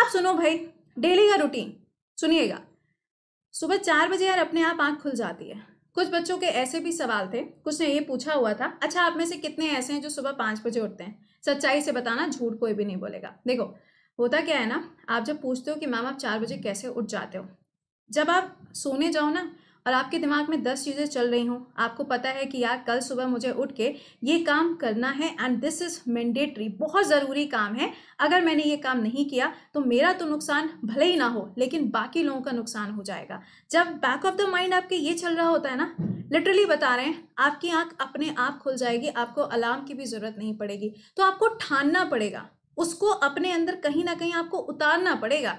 आप सुनो भाई डेली का रूटीन सुनिएगा सुबह चार बजे यार अपने आप आंख खुल जाती है कुछ बच्चों के ऐसे भी सवाल थे कुछ ने ये पूछा हुआ था अच्छा आप में से कितने ऐसे हैं जो सुबह पाँच बजे उठते हैं सच्चाई से बताना झूठ कोई भी नहीं बोलेगा देखो होता क्या है ना आप जब पूछते हो कि मैम आप चार बजे कैसे उठ जाते हो जब आप सोने जाओ ना और आपके दिमाग में दस चीज़ें चल रही हूँ आपको पता है कि यार कल सुबह मुझे उठ के ये काम करना है एंड दिस इज़ मैंडेटरी बहुत ज़रूरी काम है अगर मैंने ये काम नहीं किया तो मेरा तो नुकसान भले ही ना हो लेकिन बाकी लोगों का नुकसान हो जाएगा जब बैक ऑफ द माइंड आपके ये चल रहा होता है ना लिटरली बता रहे हैं आपकी आँख अपने आप खुल जाएगी आपको अलार्म की भी ज़रूरत नहीं पड़ेगी तो आपको ठानना पड़ेगा उसको अपने अंदर कहीं ना कहीं आपको उतारना पड़ेगा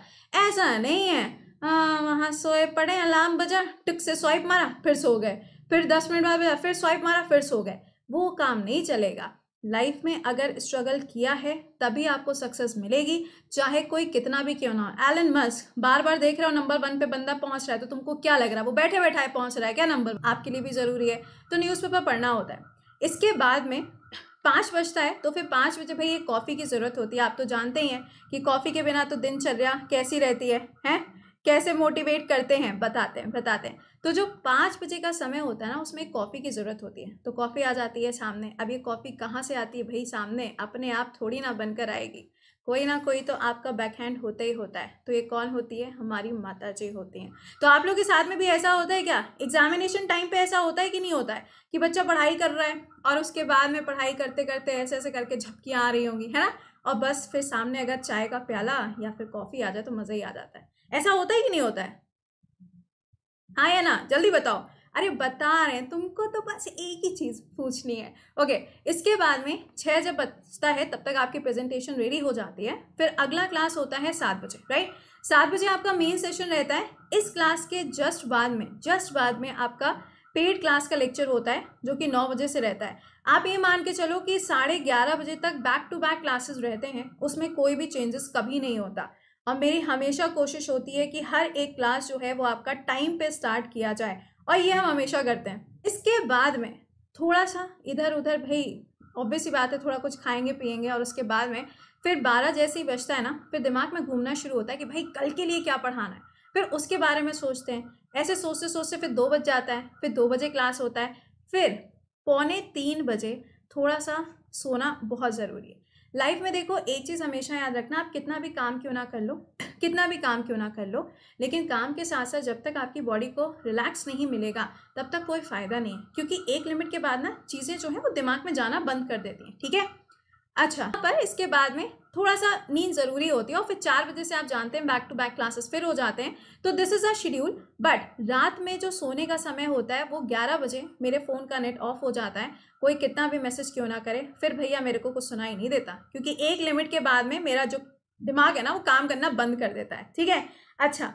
ऐसा नहीं है हाँ, वहाँ सोए पड़े अलार्म बजा टिक से स्वाइप मारा फिर सो गए फिर दस मिनट बाद बजा फिर स्वाइप मारा फिर सो गए वो काम नहीं चलेगा लाइफ में अगर स्ट्रगल किया है तभी आपको सक्सेस मिलेगी चाहे कोई कितना भी क्यों ना हो एलन मस्क बार बार देख रहे हो नंबर वन पे बंदा पहुंच रहा है तो तुमको क्या लग रहा है वो बैठे बैठाए पहुंच रहा है क्या नंबर आपके लिए भी ज़रूरी है तो न्यूज़पेपर पढ़ना होता है इसके बाद में पाँच बजता है तो फिर पाँच बजे भाई ये कॉफ़ी की ज़रूरत होती है आप तो जानते ही हैं कि कॉफ़ी के बिना तो दिनचर्या कैसी रहती है हैं कैसे मोटिवेट करते हैं बताते हैं बताते हैं तो जो पाँच बजे का समय होता है ना उसमें कॉफ़ी की ज़रूरत होती है तो कॉफ़ी आ जाती है सामने अब ये कॉफ़ी कहाँ से आती है भाई सामने अपने आप थोड़ी ना बनकर आएगी कोई ना कोई तो आपका बैक हैंड होता ही होता है तो ये कौन होती है हमारी माता जी होती हैं तो आप लोग के साथ में भी ऐसा होता है क्या एग्जामिनेशन टाइम पे ऐसा होता है कि नहीं होता है कि बच्चा पढ़ाई कर रहा है और उसके बाद में पढ़ाई करते करते ऐसे ऐसे करके झपकियाँ आ रही होंगी है ना और बस फिर सामने अगर चाय का प्याला या फिर कॉफ़ी आ जाए तो मज़ा ही आ जाता है ऐसा होता है कि नहीं होता है हाँ या ना जल्दी बताओ अरे बता रहे हैं तुमको तो बस एक ही चीज़ पूछनी है ओके इसके बाद में छह जब बचता है तब तक आपकी प्रेजेंटेशन रेडी हो जाती है फिर अगला क्लास होता है सात बजे राइट सात बजे आपका मेन सेशन रहता है इस क्लास के जस्ट बाद में जस्ट बाद में आपका पेड क्लास का लेक्चर होता है जो कि नौ बजे से रहता है आप ये मान के चलो कि साढ़े ग्यारह बजे तक बैक टू बैक क्लासेस रहते हैं उसमें कोई भी चेंजेस कभी नहीं होता और मेरी हमेशा कोशिश होती है कि हर एक क्लास जो है वो आपका टाइम पे स्टार्ट किया जाए और ये हम हमेशा करते हैं इसके बाद में थोड़ा सा इधर उधर भाई ऑब्वियस ही बात है थोड़ा कुछ खाएंगे पियेंगे और उसके बाद में फिर बारह जैसे ही बचता है ना फिर दिमाग में घूमना शुरू होता है कि भाई कल के लिए क्या पढ़ाना है फिर उसके बारे में सोचते हैं ऐसे सोचते सोचते फिर दो बज जाता है फिर दो बजे क्लास होता है फिर पौने तीन बजे थोड़ा सा सोना बहुत ज़रूरी है लाइफ में देखो एक चीज़ हमेशा याद रखना आप कितना भी काम क्यों ना कर लो कितना भी काम क्यों ना कर लो लेकिन काम के साथ साथ जब तक आपकी बॉडी को रिलैक्स नहीं मिलेगा तब तक कोई फ़ायदा नहीं क्योंकि एक लिमिट के बाद ना चीज़ें जो हैं वो दिमाग में जाना बंद कर देती हैं ठीक है अच्छा पर इसके बाद में थोड़ा सा नींद ज़रूरी होती है और फिर चार बजे से आप जानते हैं बैक टू बैक क्लासेस फिर हो जाते हैं तो this is a schedule but रात में जो सोने का समय होता है वो ग्यारह बजे मेरे फ़ोन का नेट ऑफ हो जाता है कोई कितना भी मैसेज क्यों ना करे फिर भैया मेरे को कुछ सुनाई नहीं देता क्योंकि एक लिमिट के बाद में मेरा जो दिमाग है ना वो काम करना बंद कर देता है ठीक है अच्छा